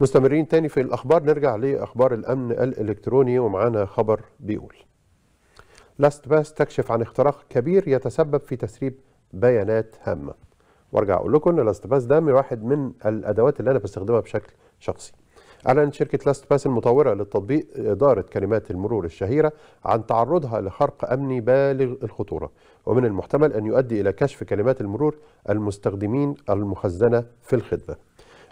مستمرين تاني في الأخبار نرجع لأخبار الأمن الإلكتروني ومعانا خبر بيقول لاست باس تكشف عن اختراق كبير يتسبب في تسريب بيانات هامة وارجع أقول لكم أن لاست باس ده من واحد من الأدوات اللي أنا بستخدمها بشكل شخصي أعلنت شركة لاست باس المطورة للتطبيق إدارة كلمات المرور الشهيرة عن تعرضها لخرق أمني بالغ الخطورة ومن المحتمل أن يؤدي إلى كشف كلمات المرور المستخدمين المخزنة في الخدمة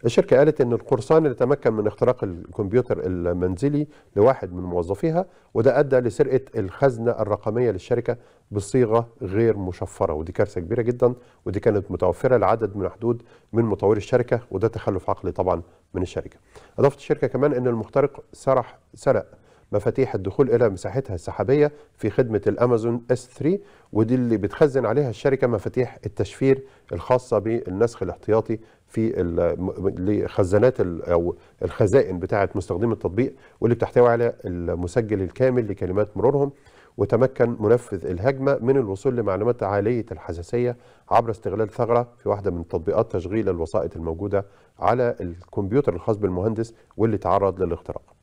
الشركة قالت أن القرصان اللي تمكن من اختراق الكمبيوتر المنزلي لواحد من موظفيها وده أدى لسرقة الخزنة الرقمية للشركة بصيغة غير مشفرة ودي كارثة كبيرة جدا ودي كانت متوفرة لعدد من حدود من مطوري الشركة وده تخلف عقلي طبعا من الشركة أضافت الشركة كمان أن المخترق سرح سرق مفاتيح الدخول إلى مساحتها السحابية في خدمة اس S3 ودي اللي بتخزن عليها الشركة مفاتيح التشفير الخاصة بالنسخ الاحتياطي في لخزانات أو الخزائن بتاعة مستخدمي التطبيق واللي بتحتوي على المسجل الكامل لكلمات مرورهم وتمكن منفذ الهجمة من الوصول لمعلومات عالية الحساسية عبر استغلال ثغرة في واحدة من تطبيقات تشغيل الوسائط الموجودة على الكمبيوتر الخاص بالمهندس واللي تعرض للاختراق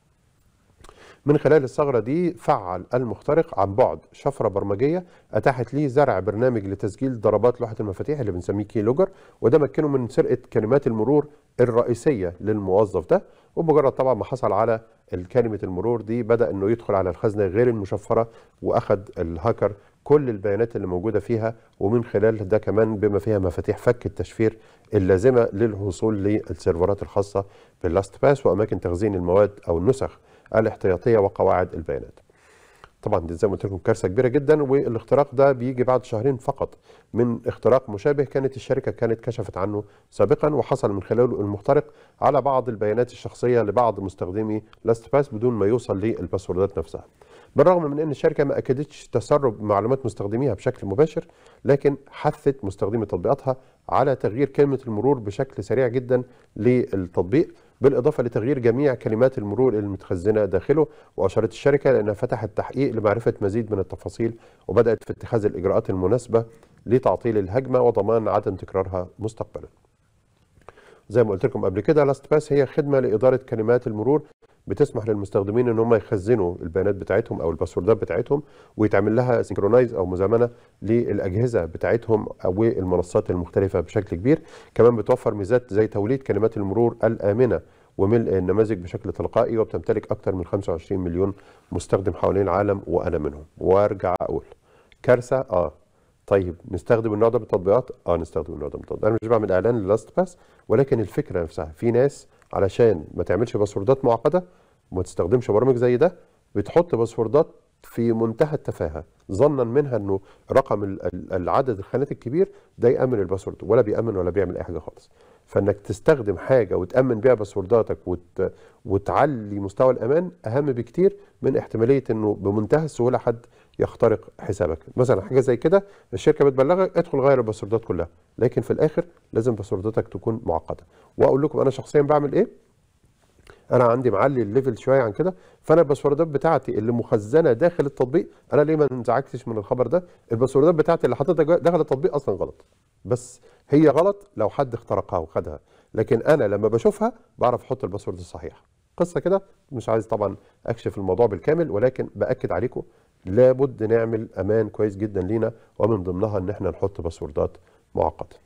من خلال الثغرة دي فعل المخترق عن بعد شفرة برمجية أتاحت ليه زرع برنامج لتسجيل ضربات لوحة المفاتيح اللي بنسميه كي لوجر وده مكنه من سرقة كلمات المرور الرئيسية للموظف ده وبمجرد طبعا ما حصل على كلمة المرور دي بدأ أنه يدخل على الخزنة غير المشفرة وأخذ الهاكر كل البيانات اللي موجودة فيها ومن خلال ده كمان بما فيها مفاتيح فك التشفير اللازمة للوصول للسيرفرات الخاصة باللاست باس وأماكن تخزين المواد أو النسخ الاحتياطيه وقواعد البيانات. طبعا دي زي ما قلت لكم كارثه كبيره جدا والاختراق ده بيجي بعد شهرين فقط من اختراق مشابه كانت الشركه كانت كشفت عنه سابقا وحصل من خلاله المخترق على بعض البيانات الشخصيه لبعض مستخدمي لاست باس بدون ما يوصل للباسوردات نفسها. بالرغم من ان الشركه ما اكدتش تسرب معلومات مستخدميها بشكل مباشر لكن حثت مستخدمي تطبيقاتها على تغيير كلمه المرور بشكل سريع جدا للتطبيق بالإضافة لتغيير جميع كلمات المرور المتخزنة داخله وأشارت الشركة لأنها فتحت تحقيق لمعرفة مزيد من التفاصيل وبدأت في اتخاذ الإجراءات المناسبة لتعطيل الهجمة وضمان عدم تكرارها مستقبلا زي ما قلت لكم قبل كده لاست باس هي خدمة لإدارة كلمات المرور بتسمح للمستخدمين ان هم يخزنوا البيانات بتاعتهم او الباسوردات بتاعتهم ويتعمل لها سنكرونايز او مزامنه للاجهزه بتاعتهم او المنصات المختلفه بشكل كبير كمان بتوفر ميزات زي توليد كلمات المرور الامنه وملء النماذج بشكل تلقائي وبتمتلك اكثر من 25 مليون مستخدم حوالين العالم وانا منهم وارجع اقول كارثه اه طيب نستخدم النوع ده من التطبيقات؟ اه نستخدم النوع ده من التطبيقات، انا مش بعمل اعلان للاست باس ولكن الفكره نفسها في ناس علشان ما تعملش باسوردات معقده وما تستخدمش برامج زي ده بتحط باسوردات في منتهى التفاهه ظنا منها انه رقم العدد الخانات الكبير ده يامن الباسورد ولا بيامن ولا بيعمل اي حاجه خالص فانك تستخدم حاجه وتامن بيها باسورداتك وت... وتعلي مستوى الامان اهم بكتير من احتماليه انه بمنتهى السهوله حد يخترق حسابك مثلا حاجه زي كده الشركه بتبلغك ادخل غير الباسوردات كلها لكن في الاخر لازم باسورداتك تكون معقده واقول لكم انا شخصيا بعمل ايه انا عندي معلي الليفل شويه عن كده فانا الباسوردات بتاعتي اللي مخزنه داخل التطبيق انا ليه ما انزعجتش من الخبر ده الباسوردات بتاعتي اللي حطيتها داخل التطبيق اصلا غلط بس هي غلط لو حد اخترقها وخدها لكن انا لما بشوفها بعرف احط الباسورد الصحيح قصه كده مش عايز طبعا اكشف الموضوع بالكامل ولكن باكد عليكم لابد نعمل امان كويس جدا لينا ومن ضمنها ان احنا نحط باسوردات معقده